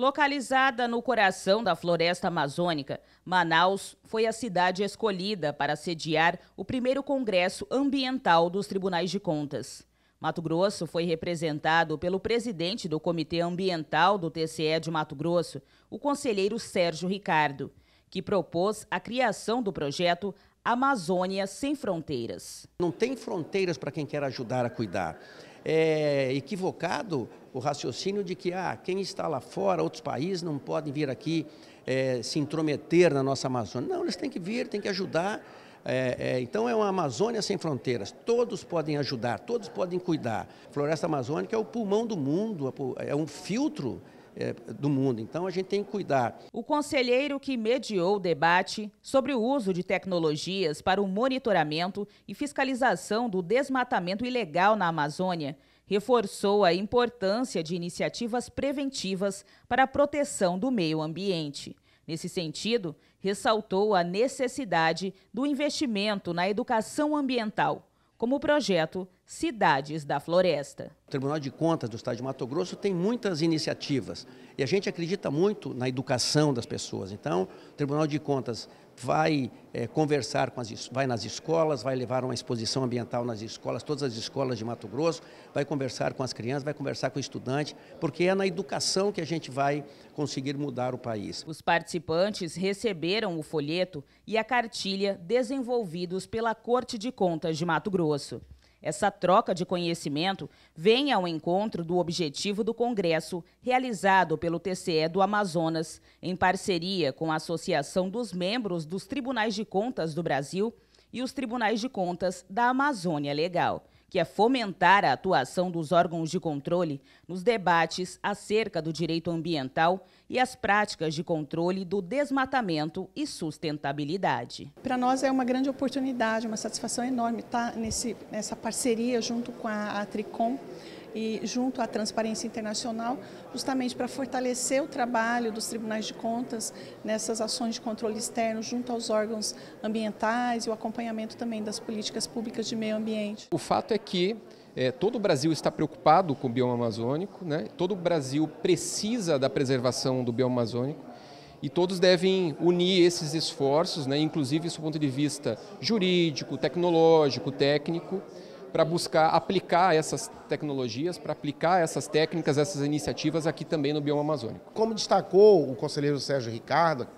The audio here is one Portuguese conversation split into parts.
Localizada no coração da floresta amazônica, Manaus foi a cidade escolhida para sediar o primeiro Congresso Ambiental dos Tribunais de Contas. Mato Grosso foi representado pelo presidente do Comitê Ambiental do TCE de Mato Grosso, o conselheiro Sérgio Ricardo, que propôs a criação do projeto Amazônia Sem Fronteiras. Não tem fronteiras para quem quer ajudar a cuidar é, equivocado o raciocínio de que ah, quem está lá fora, outros países, não podem vir aqui é, se intrometer na nossa Amazônia. Não, eles têm que vir, têm que ajudar. É, é, então é uma Amazônia sem fronteiras. Todos podem ajudar, todos podem cuidar. A Floresta Amazônica é o pulmão do mundo, é, é um filtro é, do mundo. Então a gente tem que cuidar. O conselheiro que mediou o debate sobre o uso de tecnologias para o monitoramento e fiscalização do desmatamento ilegal na Amazônia reforçou a importância de iniciativas preventivas para a proteção do meio ambiente. Nesse sentido, ressaltou a necessidade do investimento na educação ambiental, como o projeto Cidades da Floresta. O Tribunal de Contas do Estado de Mato Grosso tem muitas iniciativas e a gente acredita muito na educação das pessoas. Então, o Tribunal de Contas vai é, conversar com as vai nas escolas, vai levar uma exposição ambiental nas escolas, todas as escolas de Mato Grosso, vai conversar com as crianças, vai conversar com o estudante, porque é na educação que a gente vai conseguir mudar o país. Os participantes receberam o folheto e a cartilha desenvolvidos pela Corte de Contas de Mato Grosso. Essa troca de conhecimento vem ao encontro do objetivo do Congresso realizado pelo TCE do Amazonas, em parceria com a Associação dos Membros dos Tribunais de Contas do Brasil e os Tribunais de Contas da Amazônia Legal, que é fomentar a atuação dos órgãos de controle nos debates acerca do direito ambiental e as práticas de controle do desmatamento e sustentabilidade. Para nós é uma grande oportunidade, uma satisfação enorme estar tá nesse, nessa parceria junto com a, a Tricom e junto à Transparência Internacional, justamente para fortalecer o trabalho dos tribunais de contas nessas ações de controle externo junto aos órgãos ambientais e o acompanhamento também das políticas públicas de meio ambiente. O fato é que é, todo o Brasil está preocupado com o bioma amazônico, né? todo o Brasil precisa da preservação do bioma amazônico e todos devem unir esses esforços, né? inclusive do ponto de vista jurídico, tecnológico, técnico, para buscar aplicar essas tecnologias, para aplicar essas técnicas, essas iniciativas aqui também no bioma amazônico. Como destacou o conselheiro Sérgio Ricardo,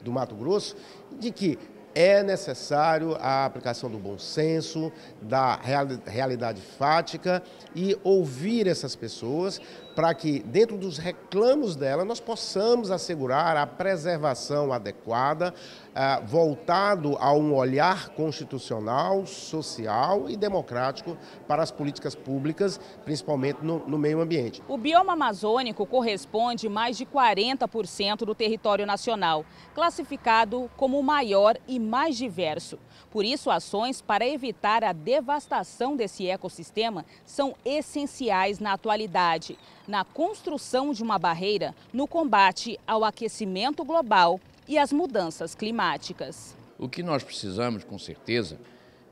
do Mato Grosso, de que é necessário a aplicação do bom senso, da realidade fática e ouvir essas pessoas para que, dentro dos reclamos dela, nós possamos assegurar a preservação adequada, ah, voltado a um olhar constitucional, social e democrático para as políticas públicas, principalmente no, no meio ambiente. O bioma amazônico corresponde a mais de 40% do território nacional, classificado como o maior e mais diverso. Por isso, ações para evitar a devastação desse ecossistema são essenciais na atualidade na construção de uma barreira no combate ao aquecimento global e às mudanças climáticas. O que nós precisamos, com certeza,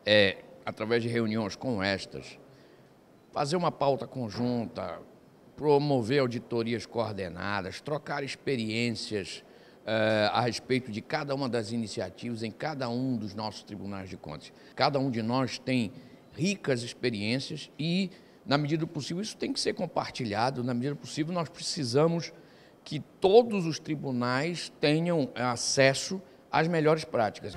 é, através de reuniões como estas, fazer uma pauta conjunta, promover auditorias coordenadas, trocar experiências uh, a respeito de cada uma das iniciativas em cada um dos nossos tribunais de contas. Cada um de nós tem ricas experiências e na medida do possível, isso tem que ser compartilhado, na medida do possível, nós precisamos que todos os tribunais tenham acesso às melhores práticas.